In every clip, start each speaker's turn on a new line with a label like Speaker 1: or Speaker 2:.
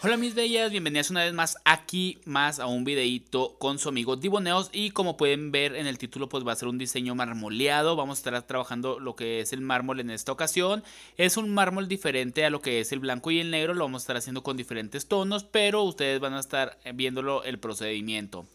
Speaker 1: Hola mis bellas, bienvenidas una vez más aquí más a un videito con su amigo Diboneos y como pueden ver en el título pues va a ser un diseño marmoleado, vamos a estar trabajando lo que es el mármol en esta ocasión, es un mármol diferente a lo que es el blanco y el negro, lo vamos a estar haciendo con diferentes tonos pero ustedes van a estar viéndolo el procedimiento.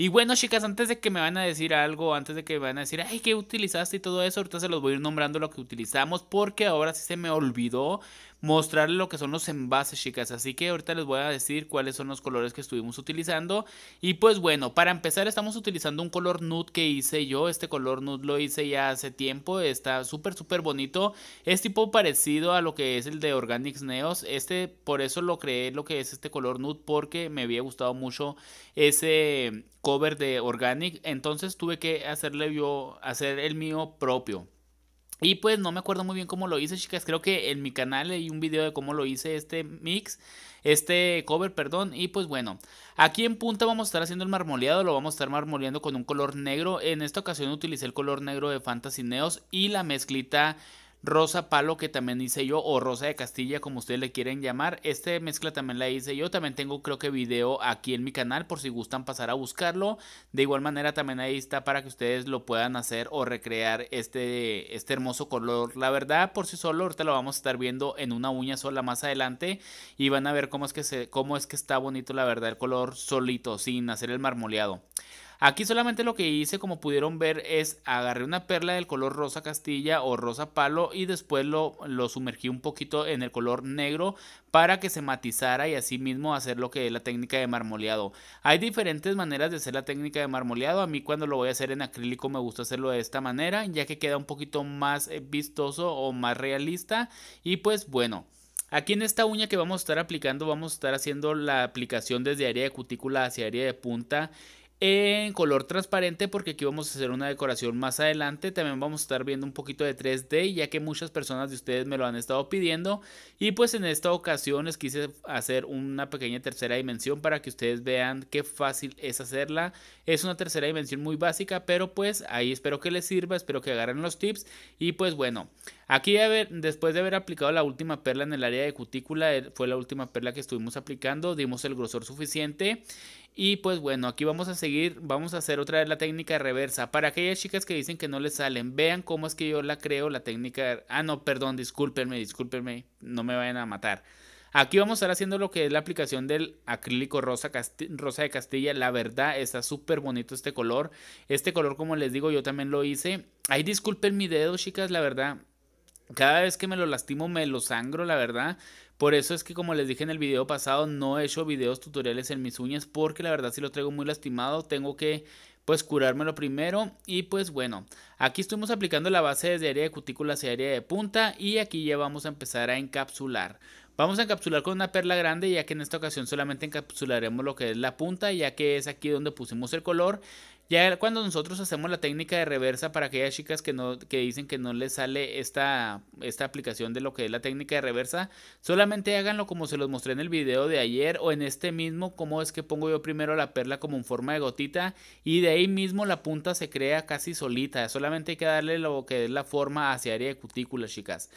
Speaker 1: Y bueno, chicas, antes de que me van a decir algo, antes de que me van a decir, ay, ¿qué utilizaste y todo eso? Ahorita se los voy a ir nombrando lo que utilizamos porque ahora sí se me olvidó mostrarles lo que son los envases, chicas. Así que ahorita les voy a decir cuáles son los colores que estuvimos utilizando. Y pues bueno, para empezar estamos utilizando un color nude que hice yo. Este color nude lo hice ya hace tiempo. Está súper, súper bonito. Es tipo parecido a lo que es el de Organics Neos. Este, por eso lo creé lo que es este color nude porque me había gustado mucho ese cover de Organic, entonces tuve que hacerle yo, hacer el mío propio. Y pues no me acuerdo muy bien cómo lo hice, chicas. Creo que en mi canal hay un video de cómo lo hice este mix, este cover, perdón. Y pues bueno, aquí en punta vamos a estar haciendo el marmoleado. Lo vamos a estar marmoleando con un color negro. En esta ocasión utilicé el color negro de Fantasy Neos y la mezclita Rosa Palo, que también hice yo, o Rosa de Castilla, como ustedes le quieren llamar. Este mezcla también la hice yo. También tengo, creo que, video aquí en mi canal, por si gustan pasar a buscarlo. De igual manera, también ahí está para que ustedes lo puedan hacer o recrear este, este hermoso color. La verdad, por sí solo, ahorita lo vamos a estar viendo en una uña sola más adelante. Y van a ver cómo es que, se, cómo es que está bonito, la verdad, el color solito, sin hacer el marmoleado. Aquí solamente lo que hice, como pudieron ver, es agarré una perla del color rosa castilla o rosa palo y después lo, lo sumergí un poquito en el color negro para que se matizara y así mismo hacer lo que es la técnica de marmoleado. Hay diferentes maneras de hacer la técnica de marmoleado. A mí cuando lo voy a hacer en acrílico me gusta hacerlo de esta manera, ya que queda un poquito más eh, vistoso o más realista. Y pues bueno. Aquí en esta uña que vamos a estar aplicando, vamos a estar haciendo la aplicación desde área de cutícula hacia área de punta en color transparente porque aquí vamos a hacer una decoración más adelante también vamos a estar viendo un poquito de 3D ya que muchas personas de ustedes me lo han estado pidiendo y pues en esta ocasión les quise hacer una pequeña tercera dimensión para que ustedes vean qué fácil es hacerla es una tercera dimensión muy básica pero pues ahí espero que les sirva espero que agarren los tips y pues bueno Aquí después de haber aplicado la última perla en el área de cutícula, eh, fue la última perla que estuvimos aplicando, dimos el grosor suficiente y pues bueno, aquí vamos a seguir, vamos a hacer otra vez la técnica reversa. Para aquellas chicas que dicen que no les salen, vean cómo es que yo la creo, la técnica... Ah, no, perdón, discúlpenme, discúlpenme, no me vayan a matar. Aquí vamos a estar haciendo lo que es la aplicación del acrílico rosa, rosa de Castilla. La verdad, está súper bonito este color. Este color, como les digo, yo también lo hice. Ahí disculpen mi dedo, chicas, la verdad. Cada vez que me lo lastimo me lo sangro, la verdad. Por eso es que como les dije en el video pasado, no he hecho videos tutoriales en mis uñas porque la verdad si lo traigo muy lastimado, tengo que pues curármelo primero y pues bueno, aquí estuvimos aplicando la base desde área de cutícula hacia área de punta y aquí ya vamos a empezar a encapsular. Vamos a encapsular con una perla grande ya que en esta ocasión solamente encapsularemos lo que es la punta ya que es aquí donde pusimos el color ya cuando nosotros hacemos la técnica de reversa para aquellas chicas que, no, dicen que no les sale esta, esta aplicación de lo que es la técnica de reversa, solamente háganlo como se los mostré en el video de ayer o en este mismo, como es que pongo yo primero la perla como en forma de gotita y de ahí mismo la punta se crea casi solita, solamente hay que darle lo que es la forma hacia área de cutícula, chicas.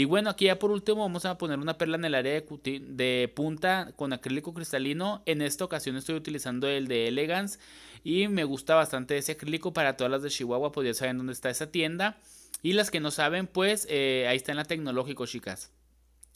Speaker 1: Y bueno, aquí ya por último vamos a poner una perla en el área de, punta con acrílico cristalino. En esta ocasión estoy utilizando el de Elegance y me gusta bastante ese acrílico para todas las de Chihuahua, pues saber dónde está esa tienda. Y las que no saben, pues eh, ahí está en la tecnológico, chicas.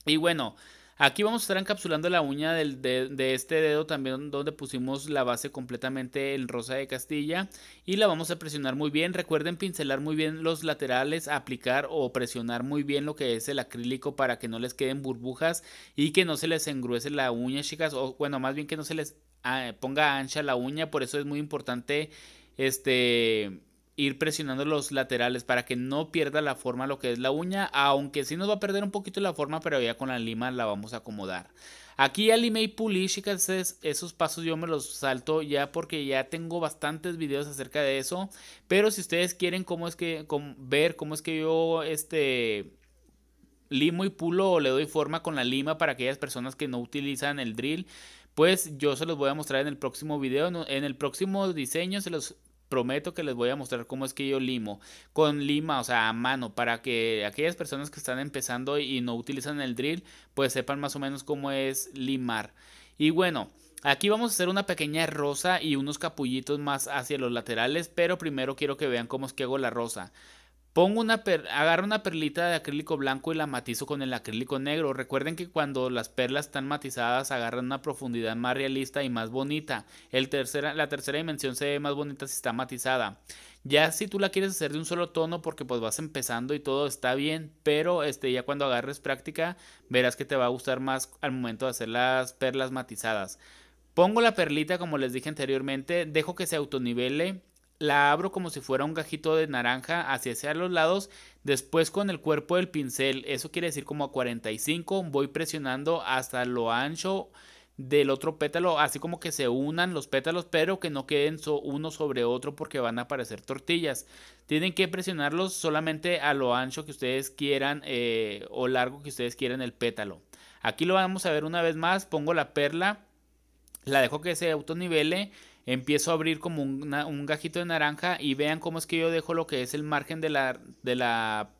Speaker 1: Y bueno, Aquí vamos a estar encapsulando la uña de, este dedo también donde pusimos la base completamente en rosa de castilla y la vamos a presionar muy bien. Recuerden pincelar muy bien los laterales, aplicar o presionar muy bien lo que es el acrílico para que no les queden burbujas y que no se les engruece la uña, chicas, o bueno, más bien que no se les ah, ponga ancha la uña, por eso es muy importante este ir presionando los laterales para que no pierda la forma lo que es la uña, aunque sí nos va a perder un poquito la forma, pero ya con la lima la vamos a acomodar. Aquí ya limé y pulí, chicas, esos pasos yo me los salto ya porque ya tengo bastantes videos acerca de eso, pero si ustedes quieren cómo es que ver cómo es que yo este limo y pulo o le doy forma con la lima para aquellas personas que no utilizan el drill, pues yo se los voy a mostrar en el próximo video, en el próximo diseño se los prometo que les voy a mostrar cómo es que yo limo con lima, o sea, a mano, para que aquellas personas que están empezando y no utilizan el drill, pues sepan más o menos cómo es limar. Y bueno, aquí vamos a hacer una pequeña rosa y unos capullitos más hacia los laterales, pero primero quiero que vean cómo es que hago la rosa. Pongo una agarro una perlita de acrílico blanco y la matizo con el acrílico negro. Recuerden que cuando las perlas están matizadas agarran una profundidad más realista y más bonita. El la tercera dimensión se ve más bonita si está matizada. Ya si tú la quieres hacer de un solo tono porque pues vas empezando y todo está bien, pero este ya cuando agarres práctica verás que te va a gustar más al momento de hacer las perlas matizadas. Pongo la perlita como les dije anteriormente, dejo que se autonivele la abro como si fuera un gajito de naranja hacia, hacia los lados, después con el cuerpo del pincel, eso quiere decir como a 45, voy presionando hasta lo ancho del otro pétalo, así como que se unan los pétalos, pero que no queden uno sobre otro porque van a aparecer tortillas. Tienen que presionarlos solamente a lo ancho que ustedes quieran eh, o largo que ustedes quieran el pétalo. Aquí lo vamos a ver una vez más, pongo la perla, la dejo que se autonivele empiezo a abrir como un gajito de naranja y vean cómo es que yo dejo lo que es el margen de la,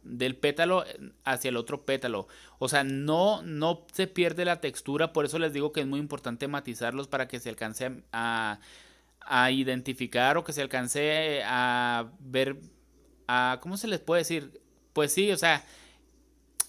Speaker 1: del pétalo hacia el otro pétalo. O sea, no, no se pierde la textura, por eso les digo que es muy importante matizarlos para que se alcance a, a identificar o que se alcance a ver, a, ¿cómo se les puede decir? Pues sí, o sea,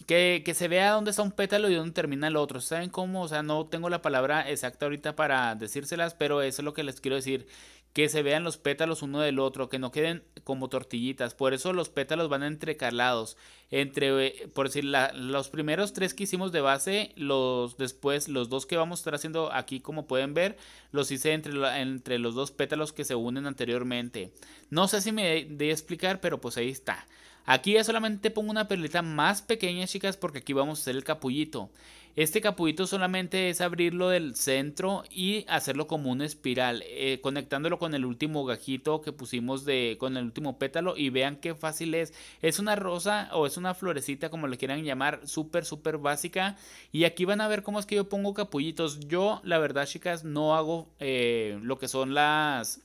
Speaker 1: que, se vea dónde está un pétalo y dónde termina el otro. ¿Saben cómo? O sea, no tengo la palabra exacta ahorita para decírselas, pero eso es lo que les quiero decir. Que se vean los pétalos uno del otro, que no queden como tortillitas. Por eso los pétalos van entrecalados. Entre, eh, por decir, los primeros tres que hicimos de base, los después, los dos que vamos a estar haciendo aquí, como pueden ver, los hice entre, entre los dos pétalos que se unen anteriormente. No sé si me de explicar, pero pues ahí está. Aquí ya solamente pongo una perlita más pequeña, chicas, porque aquí vamos a hacer el capullito. Este capullito solamente es abrirlo del centro y hacerlo como una espiral, eh, conectándolo con el último gajito que pusimos de, con el último pétalo y vean qué fácil es. Es una rosa o es una florecita, como le quieran llamar, súper, súper básica. Y aquí van a ver cómo es que yo pongo capullitos. Yo, la verdad, chicas, no hago eh, lo que son las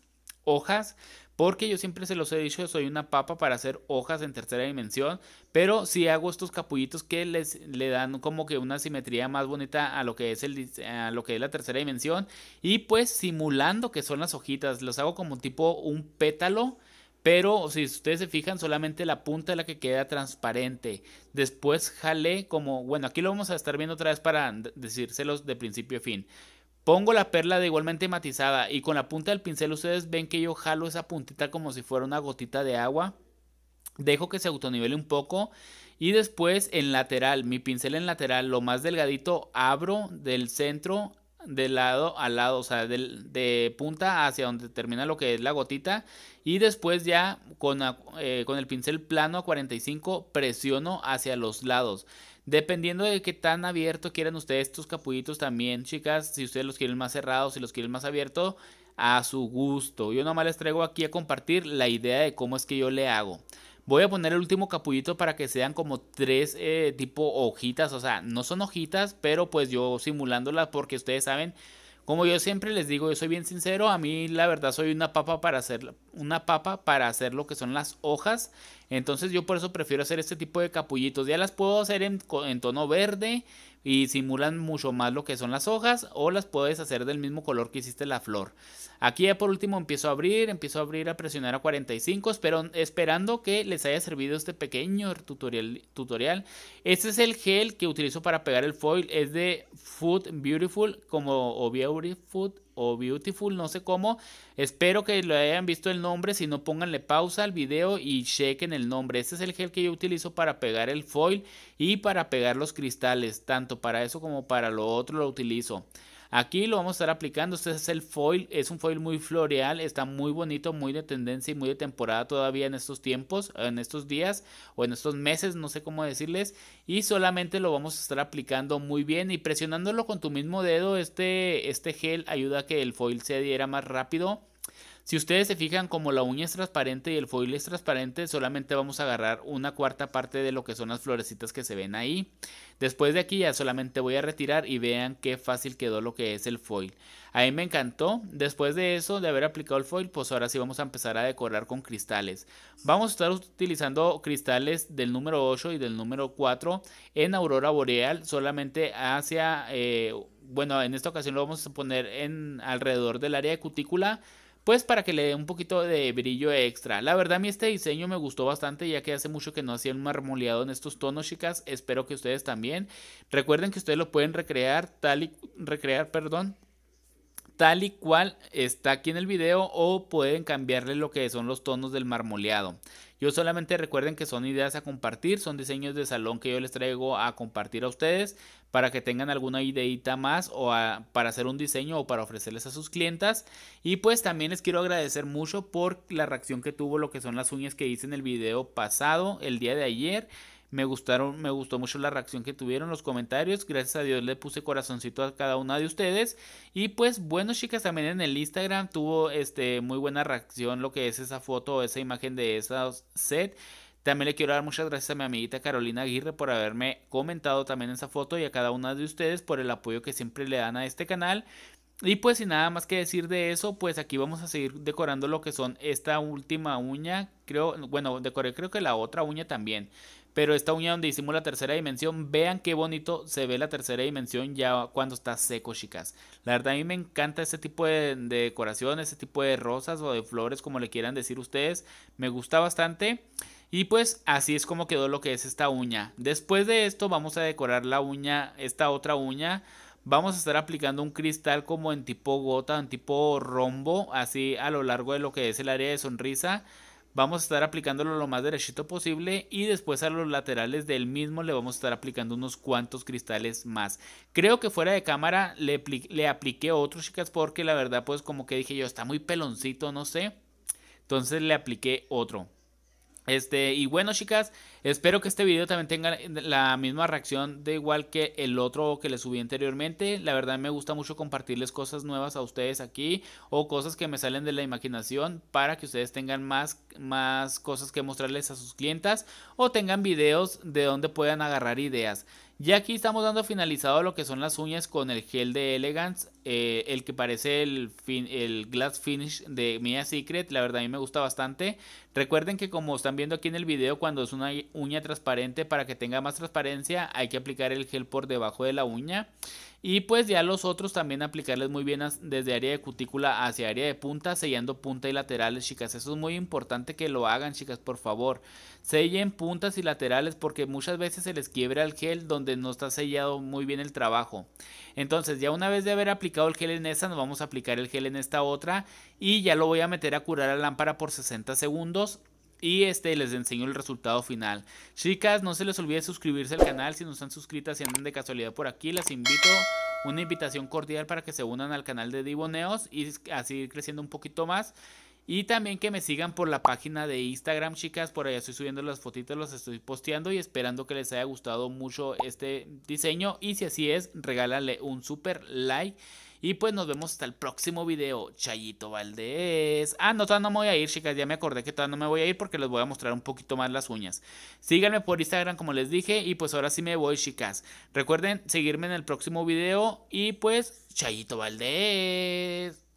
Speaker 1: hojas, porque yo siempre se los he dicho, soy una papa para hacer hojas en tercera dimensión, pero si hago estos capullitos que les le dan como que una simetría más bonita a lo que es el a lo que es la tercera dimensión y pues simulando que son las hojitas, los hago como tipo un pétalo. Pero si ustedes se fijan, solamente la punta es la que queda transparente. Después jalé como, bueno, aquí lo vamos a estar viendo otra vez para decírselos de principio a fin. Pongo la perla de igualmente matizada y con la punta del pincel ustedes ven que yo jalo esa puntita como si fuera una gotita de agua. Dejo que se autonivele un poco y después en lateral, mi pincel en lateral, lo más delgadito, abro del centro de lado a lado, o sea, de, punta hacia donde termina lo que es la gotita. Y después ya con, eh, con el pincel plano a 45 presiono hacia los lados. Dependiendo de qué tan abierto quieran ustedes estos capullitos también, chicas, si ustedes los quieren más cerrados, si los quieren más abierto a su gusto. Yo nomás les traigo aquí a compartir la idea de cómo es que yo le hago. Voy a poner el último capullito para que sean como tres eh, tipo hojitas, o sea, no son hojitas, pero pues yo simulándolas porque ustedes saben como yo siempre les digo, yo soy bien sincero, a mí la verdad soy una papa para hacer una papa para hacer lo que son las hojas. Entonces yo por eso prefiero hacer este tipo de capullitos. Ya las puedo hacer en, en tono verde, y simulan mucho más lo que son las hojas o las puedes hacer del mismo color que hiciste la flor. Aquí ya por último empiezo a abrir, empiezo a abrir a presionar a 45, esperando que les haya servido este pequeño tutorial, tutorial. Este es el gel que utilizo para pegar el foil, es de Food Beautiful como o Beautiful o Beautiful, no sé cómo. Espero que lo hayan visto el nombre. Si no, pónganle pausa al video y chequen el nombre. Este es el gel que yo utilizo para pegar el foil y para pegar los cristales. Tanto para eso como para lo otro lo utilizo. Aquí lo vamos a estar aplicando. Este es el foil, es un foil muy floreal, está muy bonito, muy de tendencia y muy de temporada todavía en estos tiempos, en estos días o en estos meses, no sé cómo decirles. Y solamente lo vamos a estar aplicando muy bien y presionándolo con tu mismo dedo. Este, este gel ayuda a que el foil se diera más rápido si ustedes se fijan, como la uña es transparente y el foil es transparente, solamente vamos a agarrar una cuarta parte de lo que son las florecitas que se ven ahí. Después de aquí ya solamente voy a retirar y vean qué fácil quedó lo que es el foil. A mí me encantó. Después de eso, de haber aplicado el foil, pues ahora sí vamos a empezar a decorar con cristales. Vamos a estar utilizando cristales del número 8 y del número 4 en aurora boreal, solamente hacia... Eh, bueno, en esta ocasión lo vamos a poner en alrededor del área de cutícula pues para que le dé un poquito de brillo extra. La verdad a mí este diseño me gustó bastante ya que hace mucho que no hacía un marmoleado en estos tonos chicas, espero que ustedes también. Recuerden que ustedes lo pueden recrear tal y recrear, perdón, tal y cual está aquí en el video o pueden cambiarle lo que son los tonos del marmoleado. Yo solamente recuerden que son ideas a compartir, son diseños de salón que yo les traigo a compartir a ustedes para que tengan alguna ideita más o para hacer un diseño o para ofrecerles a sus clientas. Y pues también les quiero agradecer mucho por la reacción que tuvo lo que son las uñas que hice en el video pasado, el día de ayer. Me gustaron, me gustó mucho la reacción que tuvieron los comentarios. Gracias a Dios le puse corazoncito a cada una de ustedes. Y pues bueno, chicas, también en el Instagram tuvo este muy buena reacción lo que es esa foto, esa imagen de esa set. También le quiero dar muchas gracias a mi amiguita Carolina Aguirre por haberme comentado también esa foto y a cada una de ustedes por el apoyo que siempre le dan a este canal. Y pues sin nada más que decir de eso, pues aquí vamos a seguir decorando lo que son esta última uña, creo, bueno, decoré creo que la otra uña también, pero esta uña donde hicimos la tercera dimensión, vean qué bonito se ve la tercera dimensión ya cuando está seco, chicas. La verdad a mí me encanta este tipo de, decoración, este tipo de rosas o de flores, como le quieran decir ustedes, me gusta bastante. Y pues así es como quedó lo que es esta uña. Después de esto vamos a decorar la uña, esta otra uña. Vamos a estar aplicando un cristal como en tipo gota, en tipo rombo, así a lo largo de lo que es el área de sonrisa. Vamos a estar aplicándolo lo más derechito posible y después a los laterales del mismo le vamos a estar aplicando unos cuantos cristales más. Creo que fuera de cámara le, le apliqué otro chicas porque la verdad pues como que dije yo está muy peloncito, no sé. Entonces le apliqué otro. Este, y bueno, chicas, espero que este video también tenga la misma reacción de igual que el otro que les subí anteriormente. La verdad me gusta mucho compartirles cosas nuevas a ustedes aquí o cosas que me salen de la imaginación para que ustedes tengan más, más cosas que mostrarles a sus clientas o tengan videos de donde puedan agarrar ideas. Ya aquí estamos dando finalizado lo que son las uñas con el gel de Elegance. Eh, el que parece el, fin, el glass finish de Mia Secret, la verdad a mí me gusta bastante. Recuerden que como están viendo aquí en el video, cuando es una uña transparente, para que tenga más transparencia hay que aplicar el gel por debajo de la uña. Y pues ya los otros también aplicarles muy bien desde área de cutícula hacia área de punta, sellando punta y laterales, chicas. Eso es muy importante que lo hagan, chicas, por favor. Sellen puntas y laterales porque muchas veces se les quiebra el gel donde no está sellado muy bien el trabajo. Entonces, ya una vez de haber aplicado aplicado el gel en esta, nos vamos a aplicar el gel en esta otra. Y ya lo voy a meter a curar la lámpara por 60 segundos. Y este les enseño el resultado final. Chicas, no se les olvide suscribirse al canal. Si no están suscritas si andan de casualidad por aquí, las invito una invitación cordial para que se unan al canal de Divoneos y así ir creciendo un poquito más. Y también que me sigan por la página de Instagram, chicas. Por allá estoy subiendo las fotitas, las estoy posteando y esperando que les haya gustado mucho este diseño. Y si así es, regálale un super like. Y pues nos vemos hasta el próximo video. Chayito Valdés. Ah, no, todavía no me voy a ir, chicas. Ya me acordé que todavía no me voy a ir porque les voy a mostrar un poquito más las uñas. Síganme por Instagram, como les dije. Y pues ahora sí me voy, chicas. Recuerden seguirme en el próximo video. Y pues, Chayito Valdés.